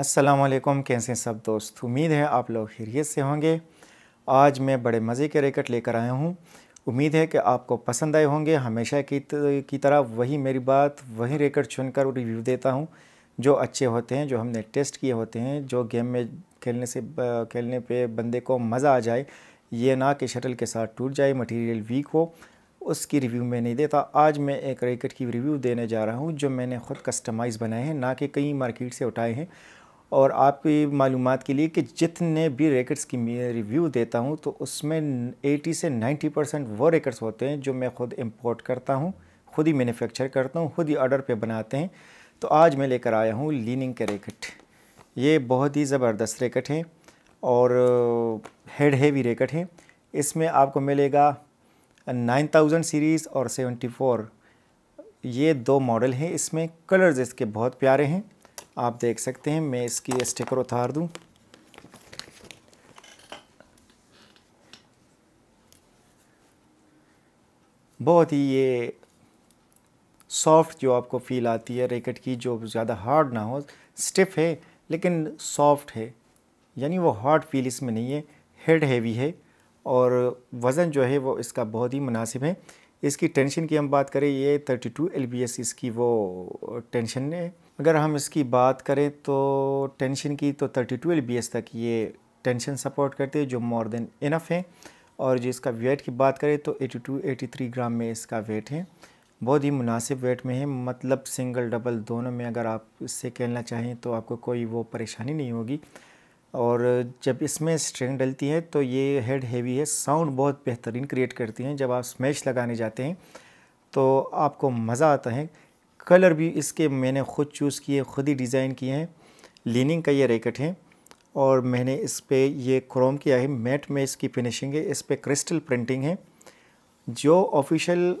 असलम कैसे हैं सब दोस्त उम्मीद है आप लोग खैरियत से होंगे आज मैं बड़े मज़े के रेकट लेकर आया हूँ उम्मीद है कि आपको पसंद आए होंगे हमेशा की की तरह वही मेरी बात वही रेकट चुनकर रिव्यू देता हूँ जो अच्छे होते हैं जो हमने टेस्ट किए होते हैं जो गेम में खेलने से खेलने पर बंदे को मज़ा आ जाए ये ना कि शटल के साथ टूट जाए मटीरियल वीक हो उसकी रिव्यू मैं नहीं देता आज मैं एक रैकेट की रिव्यू देने जा रहा हूँ जो मैंने ख़ुद कस्टमाइज़ बनाए हैं ना कि कई मार्केट से उठाए हैं और आपकी मालूम के लिए कि जितने भी रेकर्ड्स की मैं रिव्यू देता हूँ तो उसमें 80 से 90 परसेंट वो रेकर्ड्स होते हैं जो मैं ख़ुद इम्पोर्ट करता हूँ ख़ुद ही मैन्युफैक्चर करता हूँ ख़ुद ही ऑर्डर पे बनाते हैं तो आज मैं लेकर आया हूँ लीनिंग के रेकट ये बहुत ही ज़बरदस्त रेकट हैं और हेड हेवी रेकट हैं इसमें आपको मिलेगा थाउजेंड सीरीज़ और फोर ये दो मॉडल हैं इसमें कलर्स इसके बहुत प्यारे हैं आप देख सकते हैं मैं इसकी स्टिकर उतार दूं बहुत ही ये सॉफ़्ट जो आपको फील आती है रैकेट की जो ज़्यादा हार्ड ना हो स्टिफ है लेकिन सॉफ्ट है यानी वो हार्ड फील इसमें नहीं है हेड हैवी है और वज़न जो है वो इसका बहुत ही मुनासिब है इसकी टेंशन की हम बात करें ये 32 टू इसकी वो टेंशन है अगर हम इसकी बात करें तो टेंशन की तो 32 टू तक ये टेंशन सपोर्ट करते हैं जो मोर देन इनफ है और जो इसका वेट की बात करें तो 82 83 ग्राम में इसका वेट है बहुत ही मुनासिब वेट में है मतलब सिंगल डबल दोनों में अगर आप इससे खेलना चाहें तो आपको कोई वो परेशानी नहीं होगी और जब इसमें स्ट्रेंग डलती है तो ये हेड हेवी है साउंड बहुत बेहतरीन क्रिएट करती हैं जब आप स्मैश लगाने जाते हैं तो आपको मज़ा आता है कलर भी इसके मैंने ख़ुद चूज़ किए ख़ुद ही डिज़ाइन किए हैं लीनिंग का ये रैकेट है और मैंने इस पर यह क्रोम किया है मैट में इसकी फिनिशिंग है इस पर क्रिस्टल प्रिंटिंग है जो ऑफिशियल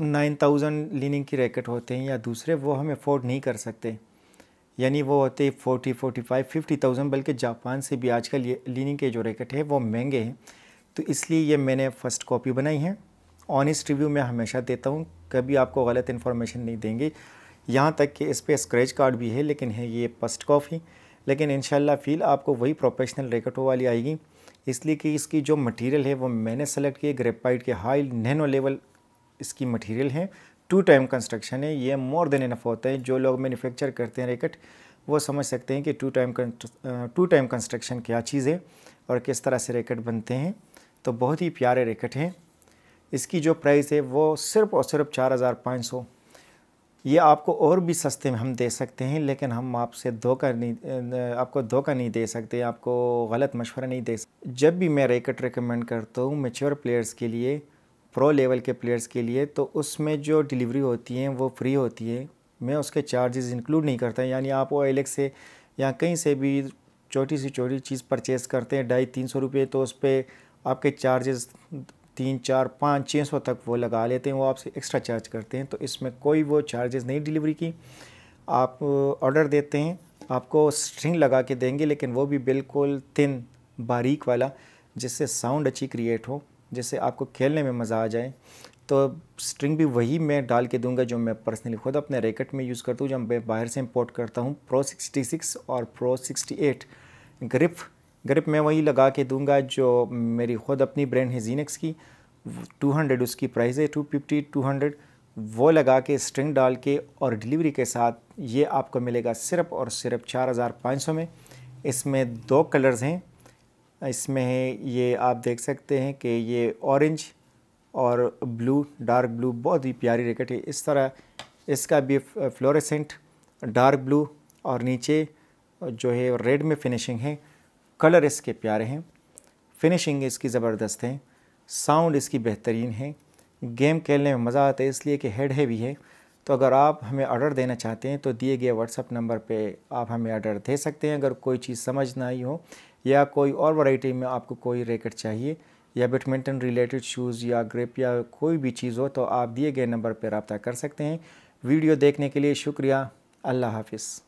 9000 लीनिंग की रैकेट होते हैं या दूसरे वो हम अफोर्ड नहीं कर सकते यानी वो होते हैं forty forty five fifty thousand बल्कि जापान से भी आजकल ये लीनिंग के जो रैकेट है वो महंगे हैं तो इसलिए ये मैंने फ़र्स्ट कॉपी बनाई है ऑनेस्ट रिव्यू मैं हमेशा देता हूँ कभी आपको गलत इन्फॉर्मेशन नहीं देंगे यहाँ तक कि इस पर स्क्रैच कार्ड भी है लेकिन है ये पस्ट कॉफ़ी लेकिन इन फील आपको वही प्रोफेशनल रेकटो वाली आएगी इसलिए कि इसकी जो मटेरियल है वो मैंने सेलेक्ट की ग्रेपाइट के हाई नैनो लेवल इसकी मटेरियल है टू टाइम कंस्ट्रक्शन है ये मोर देन इनफ होता है जो लोग मैन्युफैक्चर करते हैं रेकट वो समझ सकते हैं कि two time two time construction क्या चीज़ है और किस तरह से रेकट बनते हैं तो बहुत ही प्यारे रेकट हैं इसकी जो प्राइस है वो सिर्फ़ और सिर्फ चार हज़ार पाँच सौ ये आपको और भी सस्ते में हम दे सकते हैं लेकिन हम आपसे धोखा नहीं आपको धोखा नहीं दे सकते आपको गलत मशवरा नहीं दे सकते जब भी मैं रैकेट रिकमेंड करता हूँ मेच्योर प्लेयर्स के लिए प्रो लेवल के प्लेयर्स के लिए तो उसमें जो डिलीवरी होती है वो फ्री होती है मैं उसके चार्जेस इंक्लूड नहीं करता यानी आप ओ से या कहीं से भी छोटी सी छोटी चीज़ परचेज़ करते हैं ढाई तीन सौ रुपये तो उस पर आपके चार्जेस तीन चार पाँच छः सौ तक वो लगा लेते हैं वो आपसे एक्स्ट्रा चार्ज करते हैं तो इसमें कोई वो चार्जेस नहीं डिलीवरी की आप ऑर्डर देते हैं आपको स्ट्रिंग लगा के देंगे लेकिन वो भी बिल्कुल थिन बारीक वाला जिससे साउंड अच्छी क्रिएट हो जिससे आपको खेलने में मज़ा आ जाए तो स्ट्रिंग भी वही मैं डाल के दूंगा जो मैं पर्सनली खुद अपने रैकेट में यूज़ करता हूँ जब मैं बाहर से इंपोर्ट करता हूँ प्रो 66 और प्रो 68 ग्रिप ग्रिप मैं वही लगा के दूंगा जो मेरी खुद अपनी ब्रांड है जीनेक्स की 200 उसकी प्राइस है 250 200 वो लगा के स्ट्रिंग डाल के और डिलीवरी के साथ ये आपको मिलेगा सिर्फ और सिर्फ 4500 में इसमें दो कलर्स हैं इसमें है ये आप देख सकते हैं कि ये ऑरेंज और ब्लू डार्क ब्लू बहुत ही प्यारी रैकेट है इस तरह इसका भी फ्लोरेसेंट डार्क ब्लू और नीचे जो है रेड में फिनिशिंग है कलर इसके प्यारे हैं फिनिशिंग इसकी ज़बरदस्त है साउंड इसकी बेहतरीन है गेम खेलने में मज़ा आता है इसलिए कि हेड हैवी है तो अगर आप हमें ऑर्डर देना चाहते हैं तो दिए गए व्हाट्सअप नंबर पे आप हमें ऑर्डर दे सकते हैं अगर कोई चीज़ समझ ना आई हो या कोई और वैरायटी में आपको कोई रैकेट चाहिए या बैडमिंटन रिलेटेड शूज़ या ग्रिप या कोई भी चीज़ हो तो आप दिए गए नंबर पर रबता कर सकते हैं वीडियो देखने के लिए शुक्रिया अल्लाह हाफिज़